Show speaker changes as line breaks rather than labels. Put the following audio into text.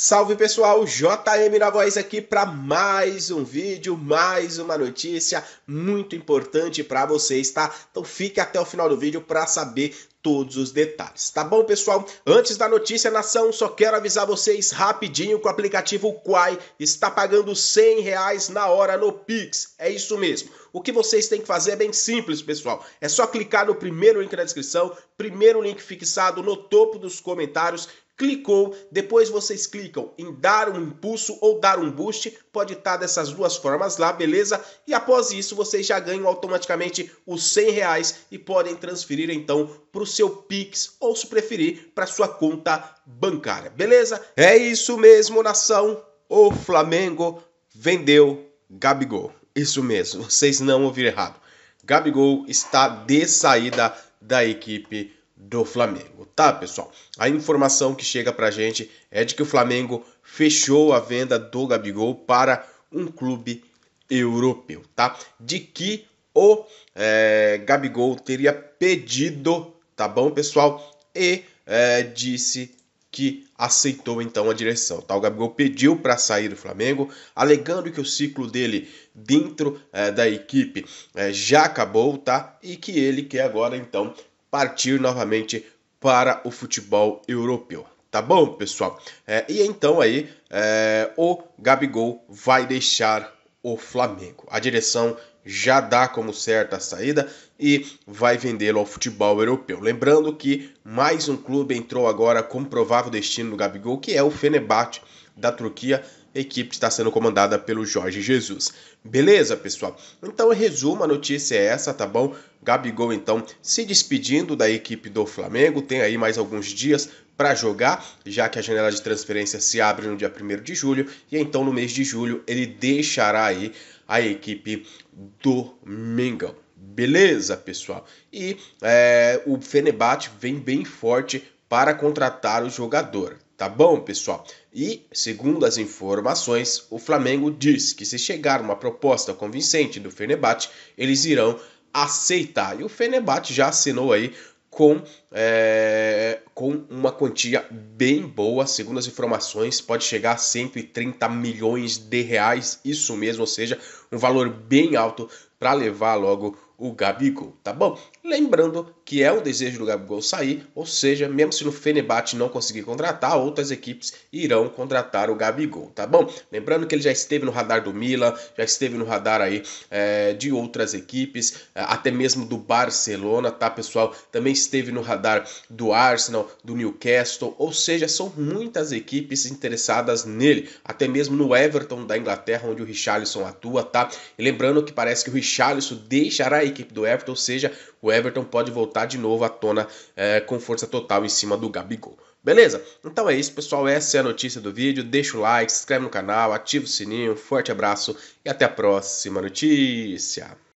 Salve pessoal, JM na voz aqui para mais um vídeo, mais uma notícia muito importante para vocês, tá? Então fique até o final do vídeo para saber todos os detalhes, tá bom, pessoal? Antes da notícia, nação, só quero avisar vocês rapidinho que o aplicativo Quai está pagando 100 reais na hora no Pix, é isso mesmo. O que vocês têm que fazer é bem simples, pessoal. É só clicar no primeiro link na descrição, primeiro link fixado no topo dos comentários clicou, depois vocês clicam em dar um impulso ou dar um boost, pode estar dessas duas formas lá, beleza? E após isso vocês já ganham automaticamente os 100 reais e podem transferir então para o seu Pix ou se preferir para sua conta bancária, beleza? É isso mesmo, nação. O Flamengo vendeu Gabigol. Isso mesmo, vocês não ouviram errado. Gabigol está de saída da equipe do Flamengo, tá, pessoal? A informação que chega pra gente é de que o Flamengo fechou a venda do Gabigol para um clube europeu, tá? De que o é, Gabigol teria pedido, tá bom, pessoal? E é, disse que aceitou então a direção. Tá? O Gabigol pediu para sair do Flamengo, alegando que o ciclo dele dentro é, da equipe é, já acabou, tá? E que ele quer agora então partir novamente para o futebol europeu. Tá bom, pessoal? É, e então aí é, o Gabigol vai deixar o Flamengo. A direção já dá como certa a saída e vai vendê-lo ao futebol europeu. Lembrando que mais um clube entrou agora como provável destino do Gabigol, que é o Fenerbahçe da Turquia, equipe está sendo comandada pelo Jorge Jesus. Beleza, pessoal? Então, em resumo, a notícia é essa, tá bom? Gabigol, então, se despedindo da equipe do Flamengo, tem aí mais alguns dias para jogar, já que a janela de transferência se abre no dia 1 de julho, e então no mês de julho ele deixará aí a equipe do Mengão. Beleza, pessoal? E é, o Fenebate vem bem forte para contratar o jogador, Tá bom, pessoal? E, segundo as informações, o Flamengo diz que se chegar uma proposta convincente do Fenerbahçe, eles irão aceitar. E o Fenerbahçe já assinou aí com, é, com uma quantia bem boa, segundo as informações, pode chegar a 130 milhões de reais, isso mesmo, ou seja, um valor bem alto para levar logo o Gabigol, tá bom? Lembrando que é o desejo do Gabigol sair, ou seja, mesmo se no Fenebat não conseguir contratar, outras equipes irão contratar o Gabigol, tá bom? Lembrando que ele já esteve no radar do Milan, já esteve no radar aí é, de outras equipes, é, até mesmo do Barcelona, tá pessoal? Também esteve no radar do Arsenal, do Newcastle, ou seja, são muitas equipes interessadas nele, até mesmo no Everton da Inglaterra, onde o Richarlison atua, tá? E lembrando que parece que o Richarlison deixará a equipe do Everton, ou seja, o Everton Everton pode voltar de novo à tona é, com força total em cima do Gabigol. Beleza? Então é isso, pessoal. Essa é a notícia do vídeo. Deixa o like, se inscreve no canal, ativa o sininho. Forte abraço e até a próxima notícia.